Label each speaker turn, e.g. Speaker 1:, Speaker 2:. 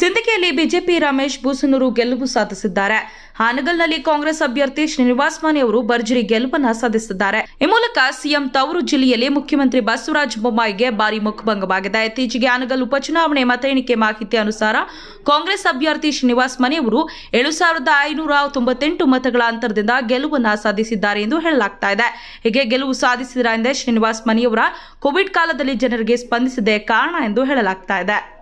Speaker 1: ಸಿಂದಿಕೆಯಲ್ಲಿ BJP Ramesh ಬೂಸನೂರು ಗೆಲುವು ಸಾಧಿಸಿದ್ದಾರೆ ಹಾನಗಲ್ನಲ್ಲಿ ಕಾಂಗ್ರೆಸ್ ಅಭ್ಯರ್ಥಿ ಶ್ರೀನಿವಾಸ್ ಮಾನಿ ಅವರು ಭರ್ಜರಿ ಗೆಲುವನ್ನು ಸಾಧಿಸಿದ್ದಾರೆ ಈ ಮೂಲಕ ಸಿಎಂ ತವರು ಜಿಲ್ಲೆಯಲ್ಲಿ ಮುಖ್ಯಮಂತ್ರಿ ಬಸವರಾಜ ಬೊಮ್ಮಾಯಿಗೆ ಭಾರಿ ಮುಖಭಂಗವಾಗಿದೆ ಇತ್ತೀಚೆಗೆ ಹಾನಗಲ್ ಉಪಚುನಾವಣೆ ಮತ ಎಣಿಕೆ ಮಾಹಿತಿ ಅನುಸಾರ ಕಾಂಗ್ರೆಸ್ ಅಭ್ಯರ್ಥಿ ಶ್ರೀನಿವಾಸ್ ಮನೆ ಅವರು ಏಳು ಸಾವಿರದ ಐನೂರ ತೊಂಬತ್ತೆಂಟು ಮತಗಳ ಅಂತರದಿಂದ ಗೆಲುವನ್ನು ಸಾಧಿಸಿದ್ದಾರೆ ಎಂದು ಹೇಳಲಾಗ್ತಾ ಇದೆ ಹೀಗೆ ಗೆಲುವು ಸಾಧಿಸಿದ ಹಿಂದೆ ಶ್ರೀನಿವಾಸ್ ಮನೆಯವರ ಕೋವಿಡ್ ಕಾಲದಲ್ಲಿ ಜನರಿಗೆ ಸ್ಪಂದಿಸಿದೆ ಕಾರಣ ಎಂದು ಹೇಳಲಾಗ್ತಾ ಇದೆ